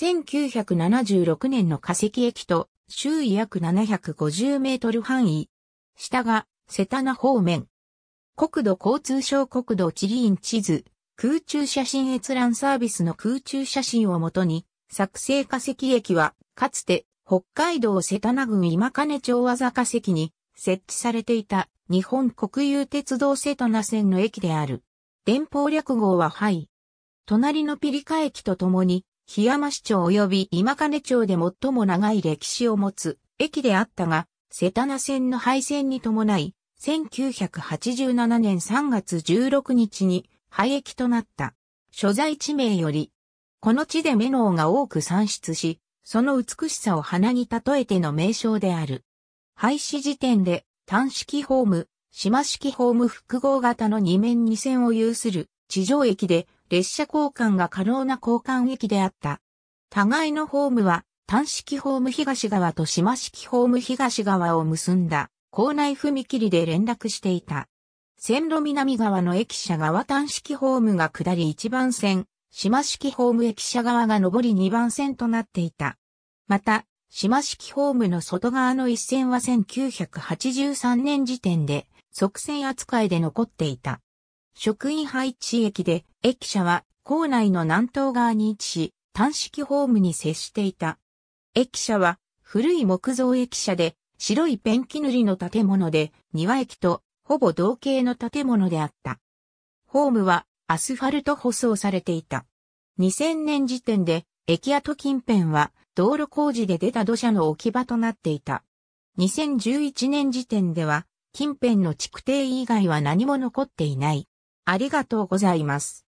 1976年の化石駅と周囲約750メートル範囲。下が瀬田名方面。国土交通省国土地理院地図、空中写真閲覧サービスの空中写真をもとに、作成化石駅は、かつて北海道瀬田名郡今金町技化石に設置されていた日本国有鉄道瀬田名線の駅である。電報略号はハイ。隣のピリカ駅とともに檜山市町及び今金町で最も長い歴史を持つ駅であったが、瀬棚線の廃線に伴い、1987年3月16日に廃駅となった。所在地名より、この地でメノウが多く産出し、その美しさを花に例えての名称である。廃止時点で単式ホーム、島式ホーム複合型の2面2線を有する地上駅で列車交換が可能な交換駅であった。互いのホームは、単式ホーム東側と島式ホーム東側を結んだ、校内踏切で連絡していた。線路南側の駅舎側単式ホームが下り1番線、島式ホーム駅舎側が上り2番線となっていた。また、島式ホームの外側の一線は1983年時点で、側線扱いで残っていた。職員配置駅で、駅舎は構内の南東側に位置し、単式ホームに接していた。駅舎は古い木造駅舎で、白いペンキ塗りの建物で、庭駅とほぼ同型の建物であった。ホームはアスファルト舗装されていた。2000年時点で、駅跡近辺は道路工事で出た土砂の置き場となっていた。2011年時点では、近辺の築堤以外は何も残っていない。ありがとうございます。